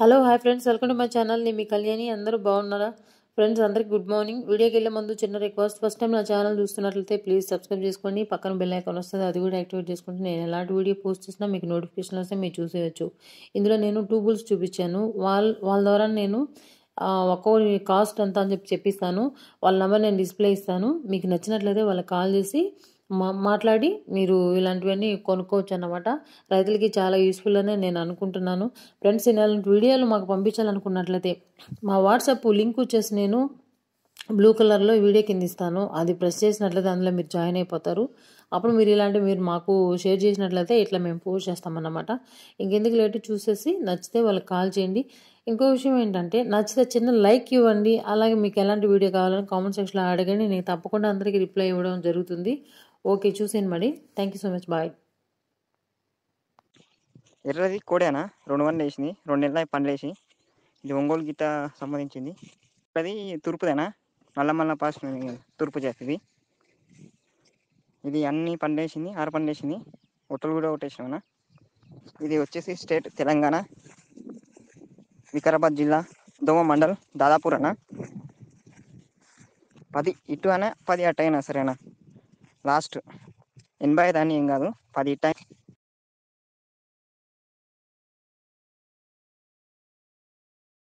hello hi friends welcome to my channel నేను మీ కళ్యాణి అందరూ బాగున్నారా ఫ్రెండ్స్ అందరికి గుడ్ మార్నింగ్ వీడియోకి వెళ్ళే ముందు చిన్న రిక్వెస్ట్ ఫస్ట్ టైం నా ఛానల్ చూస్తున్నట్లయితే ప్లీజ్ సబ్స్క్రైబ్ చేసుకోండి పక్కన బెల్ ఐకాన్ వస్తుంది అది కూడా యాక్టివేట్ చేసుకుంటే నేను ఎలాంటి వీడియో పోస్ట్ చేసినా మీకు నోటిఫికేషన్ వస్తే మీరు చూసేయచ్చు ఇందులో నేను టూ బుల్స్ చూపించాను వాళ్ళ వాళ్ళ ద్వారా నేను ఒక్కొక్క కాస్ట్ ఎంత అని చెప్పి చెప్పిస్తాను వాళ్ళ నెంబర్ నేను డిస్ప్లే ఇస్తాను మీకు నచ్చినట్లయితే వాళ్ళకి కాల్ చేసి మా మాట్లాడి మీరు ఇలాంటివన్నీ కొనుక్కోవచ్చు అన్నమాట రైతులకి చాలా యూస్ఫుల్ అనే నేను అనుకుంటున్నాను ఫ్రెండ్స్ ఇలాంటి వీడియోలు మాకు పంపించాలనుకున్నట్లయితే మా వాట్సాప్ లింక్ వచ్చేసి నేను బ్లూ కలర్లో వీడియో కింద ఇస్తాను అది ప్రెస్ చేసినట్లయితే అందులో మీరు జాయిన్ అయిపోతారు అప్పుడు మీరు ఇలాంటి మీరు మాకు షేర్ చేసినట్లయితే ఇట్లా మేము పోస్ట్ చేస్తామన్నమాట ఇంకెందుకు లేట్ చూసేసి నచ్చితే వాళ్ళకి కాల్ చేయండి ఇంకో విషయం ఏంటంటే నచ్చితే చిన్న లైక్ ఇవ్వండి అలాగే మీకు ఎలాంటి వీడియో కావాలని కామెంట్ సెక్షన్లో అడగండి నేను తప్పకుండా అందరికీ రిప్లై ఇవ్వడం జరుగుతుంది ఓకే చూసేయండి మరి thank you so much bye ఎర్రది కోడేనా రెండు వందలు వేసింది రెండు నెలల పనులు వేసి ఇది ఒంగోలు గీత సంబంధించింది అది తూర్పుదేనా మళ్ళా మళ్ళా పాస్ తూర్పు చేస్తుంది ఇది అన్ని పనులు వేసింది ఆరు పనులు వేసింది ఒట్టలు కూడా ఒకటేసినా ఇది వచ్చేసి స్టేట్ తెలంగాణ వికారాబాద్ జిల్లా దోమ మండల్ దాదాపూర్ అన్న పది ఇటు అయినా పది అట్టయినా సరేనా లాస్ట్ ఎనభై రన్ ఏం కాదు పది టైం